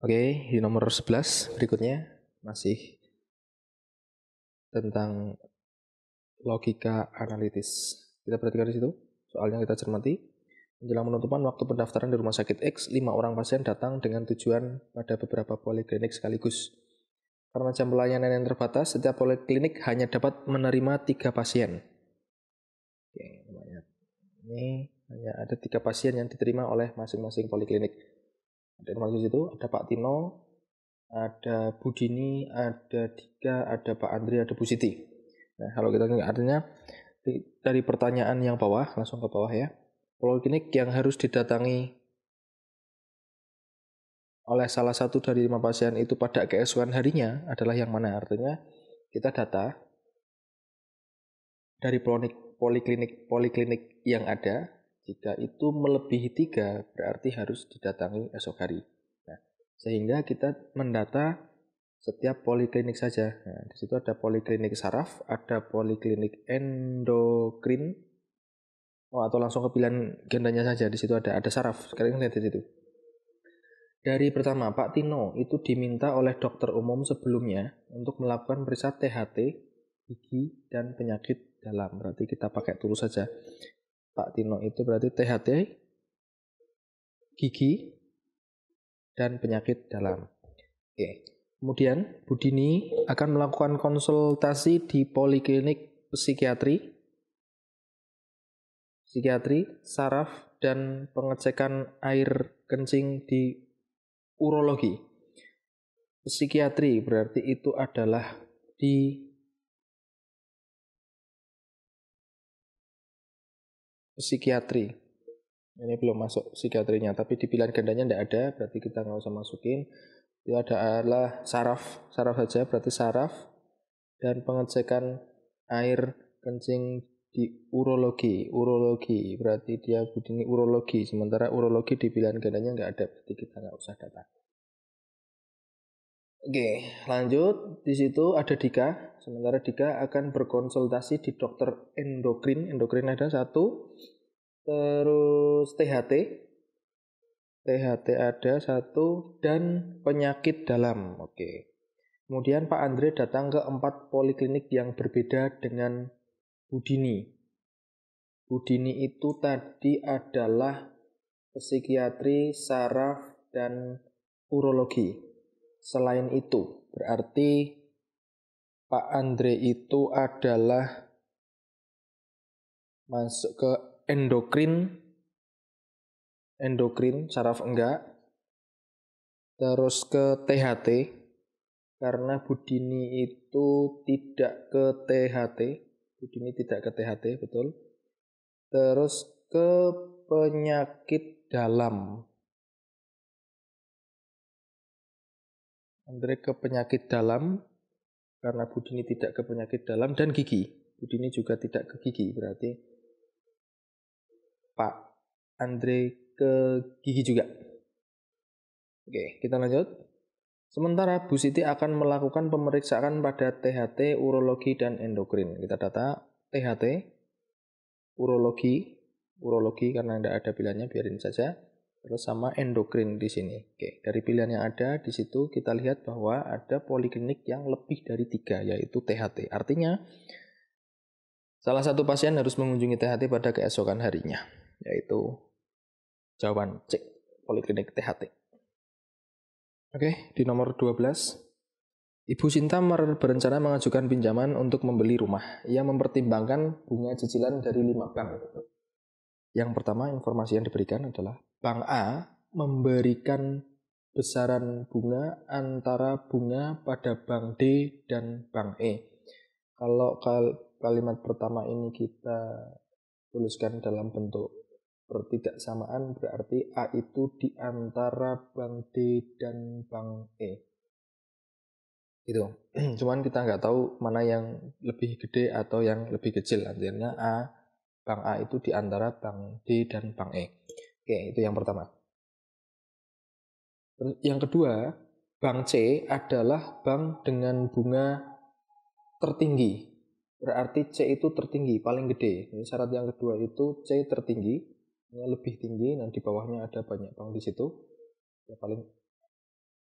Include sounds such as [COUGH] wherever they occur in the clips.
Oke, okay, di nomor 11 berikutnya masih tentang logika analitis. Kita perhatikan di situ, soalnya kita cermati. Menjelang penutupan waktu pendaftaran di rumah sakit X, 5 orang pasien datang dengan tujuan pada beberapa poliklinik sekaligus. Karena jam pelayanan yang terbatas, setiap poliklinik hanya dapat menerima 3 pasien. Oke, ini hanya ada 3 pasien yang diterima oleh masing-masing poliklinik. Ada teman itu situ, ada Pak Tino, ada Bu Dini, ada Dika, ada Pak Andri, ada Bu Siti. Nah, kalau kita artinya dari pertanyaan yang bawah langsung ke bawah ya. Poliklinik yang harus didatangi oleh salah satu dari lima pasien itu pada keesokan harinya adalah yang mana? Artinya kita data dari poliklinik poliklinik yang ada jika itu melebihi tiga, berarti harus didatangi esok hari. Nah, sehingga kita mendata setiap poliklinik saja. Nah, di situ ada poliklinik saraf, ada poliklinik endokrin, oh, atau langsung ke pilihan gendanya saja. Di situ ada ada saraf. Sekarang lihat di situ. Dari pertama, Pak Tino itu diminta oleh dokter umum sebelumnya untuk melakukan periksa THT, gigi, dan penyakit dalam. Berarti kita pakai tulus saja. Pak Tino itu berarti THT, gigi, dan penyakit dalam. Oke. Kemudian Budini akan melakukan konsultasi di poliklinik psikiatri, psikiatri, saraf, dan pengecekan air kencing di urologi. Psikiatri berarti itu adalah di psikiatri. Ini belum masuk psikiatrinya, tapi di pilihan gandanya tidak ada, berarti kita nggak usah masukin. Itu adalah saraf, saraf saja, berarti saraf dan pengecekan air kencing di urologi, urologi berarti dia budini urologi, sementara urologi di pilihan gandanya nggak ada, berarti kita nggak usah datang. Oke, lanjut di situ ada Dika, sementara Dika akan berkonsultasi di dokter endokrin, endokrin ada satu, terus THT THT ada satu dan penyakit dalam oke kemudian Pak Andre datang ke empat poliklinik yang berbeda dengan Budini Budini itu tadi adalah psikiatri, saraf, dan urologi. Selain itu, berarti Pak Andre itu adalah masuk ke endokrin endokrin saraf enggak terus ke THT karena Budini itu tidak ke THT Budini tidak ke THT betul terus ke penyakit dalam Andre ke penyakit dalam karena Budini tidak ke penyakit dalam dan gigi Budini juga tidak ke gigi berarti Pak Andre ke Gigi juga. Oke, kita lanjut. Sementara Bu Siti akan melakukan pemeriksaan pada THT, urologi, dan endokrin. Kita data THT, urologi, urologi karena tidak ada pilihannya biarin saja. Terus sama endokrin di sini. Oke, dari pilihan yang ada di situ kita lihat bahwa ada poliklinik yang lebih dari tiga yaitu THT. Artinya salah satu pasien harus mengunjungi THT pada keesokan harinya yaitu jawaban C, Poliklinik THT. Oke, di nomor 12, Ibu Sinta berencana mengajukan pinjaman untuk membeli rumah. Ia mempertimbangkan bunga cicilan dari lima bank. Yang pertama, informasi yang diberikan adalah Bank A memberikan besaran bunga antara bunga pada bank D dan bank E. Kalau kalimat pertama ini kita tuliskan dalam bentuk pertidaksamaan berarti A itu di antara bank D dan bank E. Itu. [CLEARS THROAT] Cuman kita nggak tahu mana yang lebih gede atau yang lebih kecil. Artinya A, bank A itu di antara bank D dan bank E. Oke, itu yang pertama. Yang kedua, bank C adalah bank dengan bunga tertinggi. Berarti C itu tertinggi, paling gede. Ini syarat yang kedua itu C tertinggi, lebih tinggi dan di bawahnya ada banyak bank di situ yang paling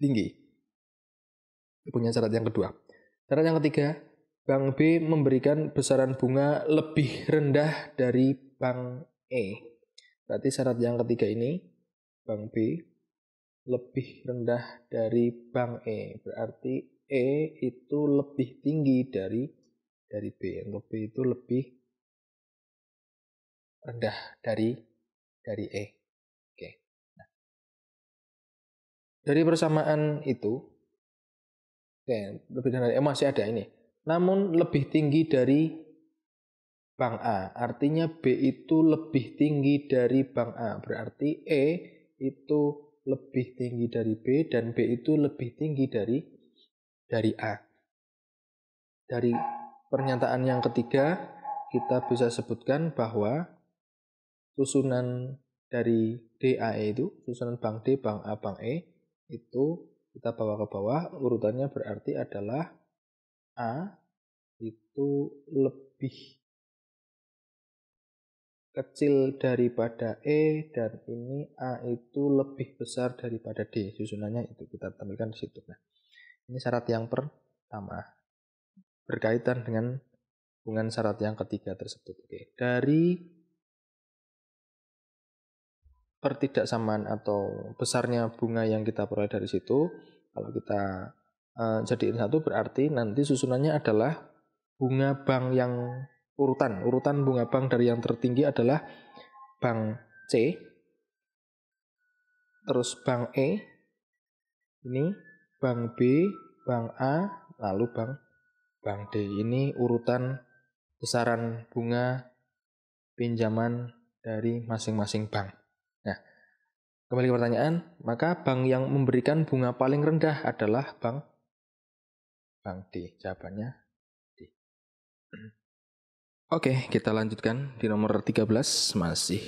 tinggi punya syarat yang kedua syarat yang ketiga bank B memberikan besaran bunga lebih rendah dari bank E berarti syarat yang ketiga ini bank B lebih rendah dari bank E berarti E itu lebih tinggi dari dari B untuk B itu lebih rendah dari dari E. Oke. Nah. Dari persamaan itu, oke, lebih dari E masih ada ini. Namun lebih tinggi dari bank A. Artinya B itu lebih tinggi dari bank A. Berarti E itu lebih tinggi dari B dan B itu lebih tinggi dari dari A. Dari pernyataan yang ketiga kita bisa sebutkan bahwa susunan dari DAE itu, susunan bank D, bank A, bank E, itu kita bawa ke bawah, urutannya berarti adalah A itu lebih kecil daripada E dan ini A itu lebih besar daripada D. Susunannya itu kita tampilkan di situ. Nah, ini syarat yang pertama berkaitan dengan hubungan syarat yang ketiga tersebut. Oke, dari pertidaksamaan atau besarnya bunga yang kita peroleh dari situ kalau kita uh, jadiin satu berarti nanti susunannya adalah bunga bank yang urutan urutan bunga bank dari yang tertinggi adalah bank C terus bank E ini bank B bank A lalu bank bank D ini urutan besaran bunga pinjaman dari masing-masing bank Kembali ke pertanyaan, maka bank yang memberikan bunga paling rendah adalah bank bank D. Jawabannya D. [CLEARS THROAT] Oke, kita lanjutkan di nomor 13 masih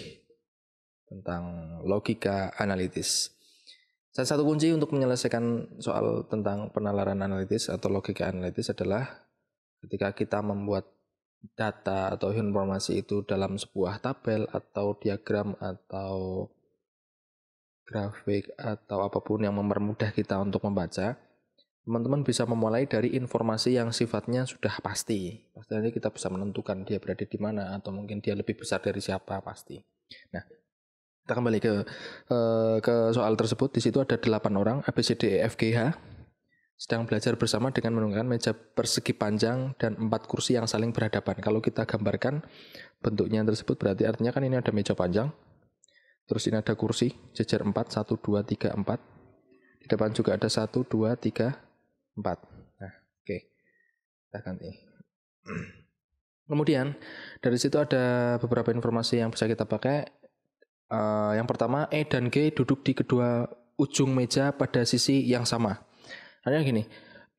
tentang logika analitis. Salah satu kunci untuk menyelesaikan soal tentang penalaran analitis atau logika analitis adalah ketika kita membuat data atau informasi itu dalam sebuah tabel atau diagram atau grafik, atau apapun yang mempermudah kita untuk membaca, teman-teman bisa memulai dari informasi yang sifatnya sudah pasti. Pasti nanti kita bisa menentukan dia berada di mana atau mungkin dia lebih besar dari siapa pasti. Nah, kita kembali ke eh, ke soal tersebut. Di situ ada 8 orang A B C D E F G H sedang belajar bersama dengan menggunakan meja persegi panjang dan empat kursi yang saling berhadapan. Kalau kita gambarkan bentuknya tersebut berarti artinya kan ini ada meja panjang, Terus ini ada kursi, jejer 4, 1, 2, 3, 4. Di depan juga ada 1, 2, 3, 4. Nah, oke. Okay. Kita ganti. Kemudian, dari situ ada beberapa informasi yang bisa kita pakai. Uh, yang pertama, E dan G duduk di kedua ujung meja pada sisi yang sama. Artinya gini,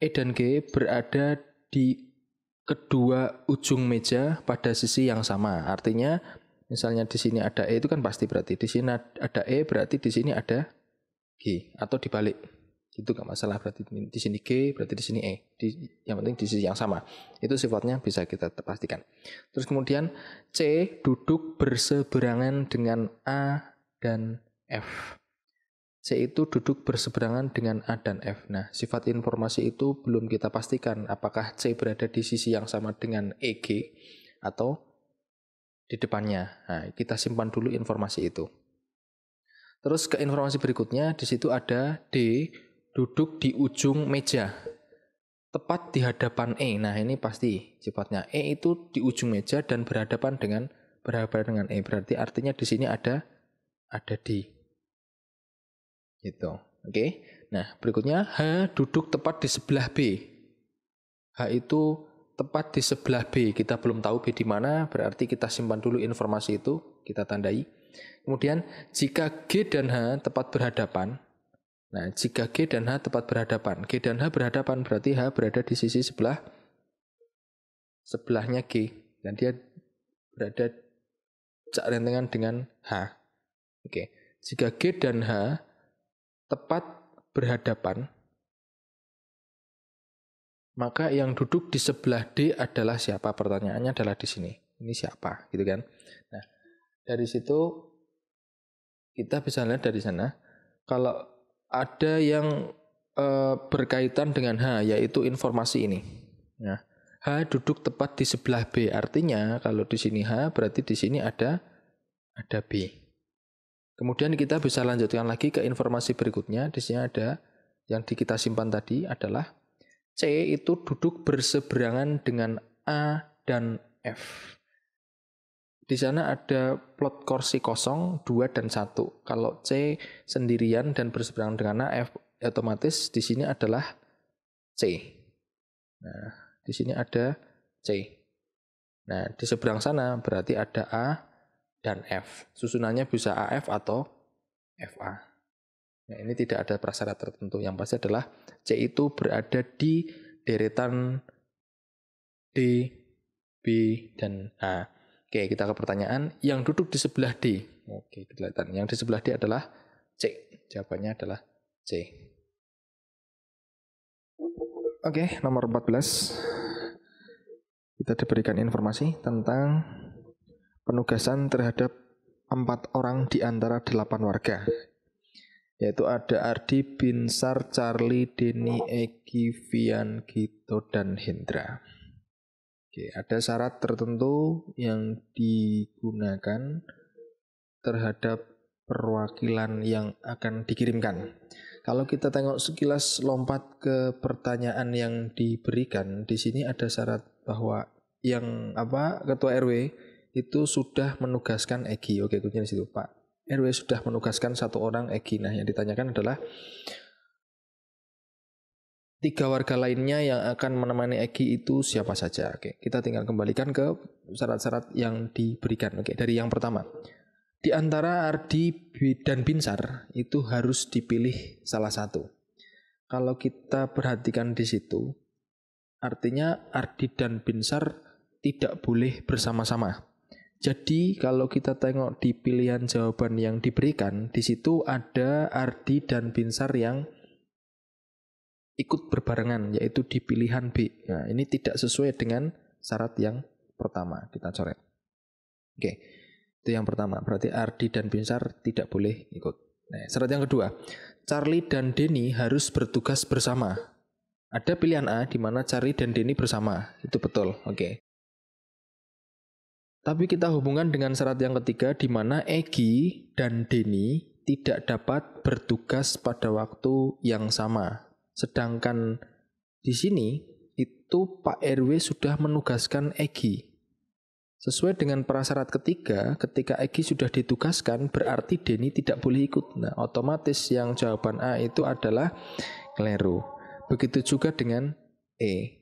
E dan G berada di kedua ujung meja pada sisi yang sama. Artinya Misalnya di sini ada E itu kan pasti berarti di sini ada E berarti di sini ada G atau dibalik. Itu nggak masalah berarti di sini G berarti di sini E. Di, yang penting di sisi yang sama. Itu sifatnya bisa kita pastikan. Terus kemudian C duduk berseberangan dengan A dan F. C itu duduk berseberangan dengan A dan F. Nah, sifat informasi itu belum kita pastikan apakah C berada di sisi yang sama dengan EG atau di depannya. Nah, kita simpan dulu informasi itu. Terus ke informasi berikutnya, di situ ada D duduk di ujung meja. Tepat di hadapan E. Nah, ini pasti sifatnya E itu di ujung meja dan berhadapan dengan berhadapan dengan E. Berarti artinya di sini ada ada D. Gitu. Oke. Okay? Nah, berikutnya H duduk tepat di sebelah B. H itu tepat di sebelah B. Kita belum tahu B di mana, berarti kita simpan dulu informasi itu, kita tandai. Kemudian jika G dan H tepat berhadapan, nah jika G dan H tepat berhadapan, G dan H berhadapan berarti H berada di sisi sebelah sebelahnya G dan dia berada cak rentengan dengan H. Oke. Jika G dan H tepat berhadapan, maka yang duduk di sebelah D adalah siapa? Pertanyaannya adalah di sini. Ini siapa? Gitu kan? Nah, dari situ kita bisa lihat dari sana kalau ada yang e, berkaitan dengan H yaitu informasi ini. Nah, H duduk tepat di sebelah B. Artinya kalau di sini H berarti di sini ada ada B. Kemudian kita bisa lanjutkan lagi ke informasi berikutnya. Di sini ada yang di kita simpan tadi adalah C itu duduk berseberangan dengan A dan F. Di sana ada plot kursi kosong 2 dan 1. Kalau C sendirian dan berseberangan dengan A, F otomatis di sini adalah C. Nah, di sini ada C. Nah, di seberang sana berarti ada A dan F. Susunannya bisa AF atau FA. Nah, ini tidak ada prasyarat tertentu. Yang pasti adalah C itu berada di deretan D, B, dan A. Oke, kita ke pertanyaan. Yang duduk di sebelah D. Oke, kelihatan. Yang di sebelah D adalah C. Jawabannya adalah C. Oke, nomor 14. Kita diberikan informasi tentang penugasan terhadap empat orang di antara delapan warga yaitu ada Ardi Binsar, Charlie, Denny, Eki, Vian, Gito, dan Hendra. Oke, ada syarat tertentu yang digunakan terhadap perwakilan yang akan dikirimkan. Kalau kita tengok sekilas lompat ke pertanyaan yang diberikan, di sini ada syarat bahwa yang apa ketua RW itu sudah menugaskan Egi. Oke, kuncinya di situ, Pak RW sudah menugaskan satu orang Egi. Nah, yang ditanyakan adalah tiga warga lainnya yang akan menemani Egi itu siapa saja. Oke, kita tinggal kembalikan ke syarat-syarat yang diberikan. Oke, dari yang pertama. Di antara Ardi dan Binsar itu harus dipilih salah satu. Kalau kita perhatikan di situ, artinya Ardi dan Binsar tidak boleh bersama-sama. Jadi kalau kita tengok di pilihan jawaban yang diberikan, di situ ada Ardi dan Binsar yang ikut berbarengan, yaitu di pilihan B. Nah, ini tidak sesuai dengan syarat yang pertama. Kita coret. Oke, itu yang pertama. Berarti Ardi dan Binsar tidak boleh ikut. Nah, syarat yang kedua, Charlie dan Denny harus bertugas bersama. Ada pilihan A di mana Charlie dan Denny bersama. Itu betul. Oke. Tapi kita hubungkan dengan syarat yang ketiga di mana Egi dan Deni tidak dapat bertugas pada waktu yang sama. Sedangkan di sini itu Pak RW sudah menugaskan Egi. Sesuai dengan prasyarat ketiga, ketika Egi sudah ditugaskan berarti Deni tidak boleh ikut. Nah, otomatis yang jawaban A itu adalah keliru. Begitu juga dengan E.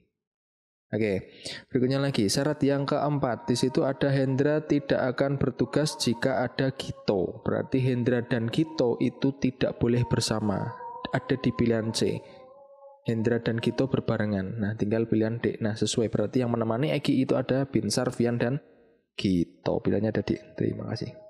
Oke, berikutnya lagi syarat yang keempat di situ ada Hendra tidak akan bertugas jika ada Gito. Berarti Hendra dan Gito itu tidak boleh bersama. Ada di pilihan C. Hendra dan Gito berbarengan. Nah, tinggal pilihan D. Nah, sesuai berarti yang menemani Egi itu ada Binsar, Vian dan Gito. Pilihannya ada di. Terima kasih.